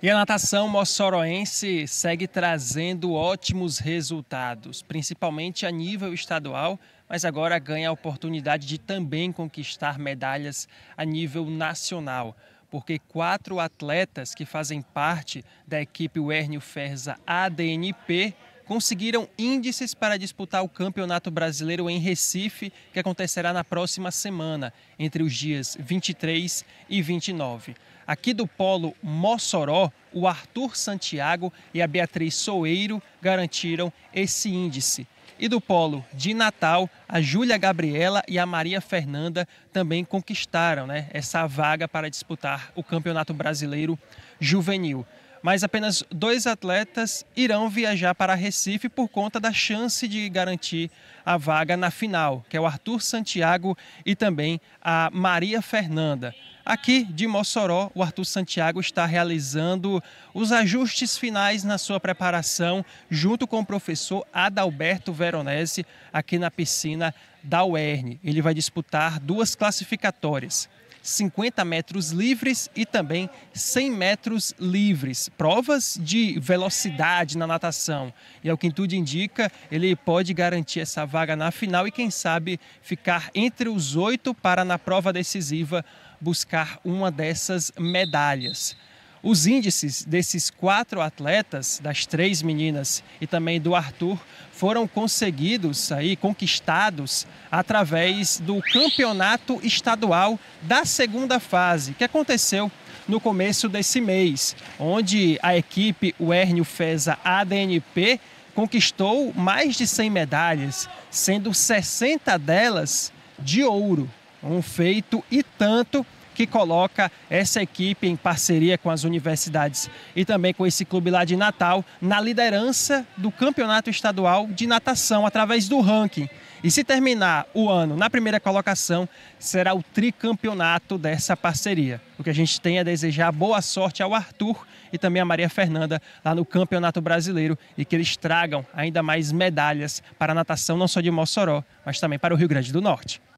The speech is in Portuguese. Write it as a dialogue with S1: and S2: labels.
S1: E a natação moçoroense segue trazendo ótimos resultados, principalmente a nível estadual, mas agora ganha a oportunidade de também conquistar medalhas a nível nacional, porque quatro atletas que fazem parte da equipe Wernio Ferza ADNP conseguiram índices para disputar o Campeonato Brasileiro em Recife, que acontecerá na próxima semana, entre os dias 23 e 29. Aqui do Polo Mossoró, o Arthur Santiago e a Beatriz Soeiro garantiram esse índice. E do Polo de Natal, a Júlia Gabriela e a Maria Fernanda também conquistaram né, essa vaga para disputar o Campeonato Brasileiro Juvenil mas apenas dois atletas irão viajar para Recife por conta da chance de garantir a vaga na final, que é o Arthur Santiago e também a Maria Fernanda. Aqui de Mossoró, o Arthur Santiago está realizando os ajustes finais na sua preparação, junto com o professor Adalberto Veronese, aqui na piscina da UERN. Ele vai disputar duas classificatórias. 50 metros livres e também 100 metros livres. Provas de velocidade na natação. E ao que tudo indica, ele pode garantir essa vaga na final e, quem sabe, ficar entre os oito para, na prova decisiva, buscar uma dessas medalhas. Os índices desses quatro atletas, das três meninas e também do Arthur, foram conseguidos aí, conquistados através do campeonato estadual da segunda fase, que aconteceu no começo desse mês, onde a equipe Wernio Feza ADNP conquistou mais de 100 medalhas, sendo 60 delas de ouro, um feito e tanto que coloca essa equipe em parceria com as universidades e também com esse clube lá de Natal na liderança do campeonato estadual de natação através do ranking. E se terminar o ano na primeira colocação, será o tricampeonato dessa parceria. O que a gente tem é desejar boa sorte ao Arthur e também à Maria Fernanda lá no Campeonato Brasileiro e que eles tragam ainda mais medalhas para a natação, não só de Mossoró, mas também para o Rio Grande do Norte.